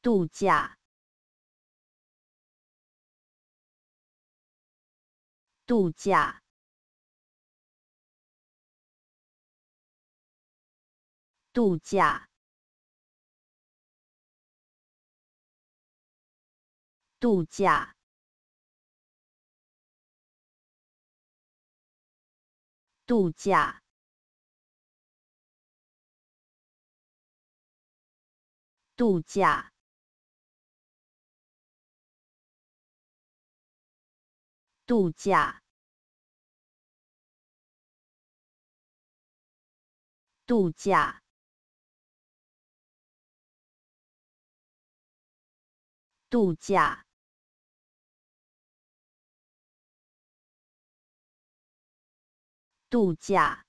度假，度假，度假，度假，度假，度假。度假，度假，度假，度假。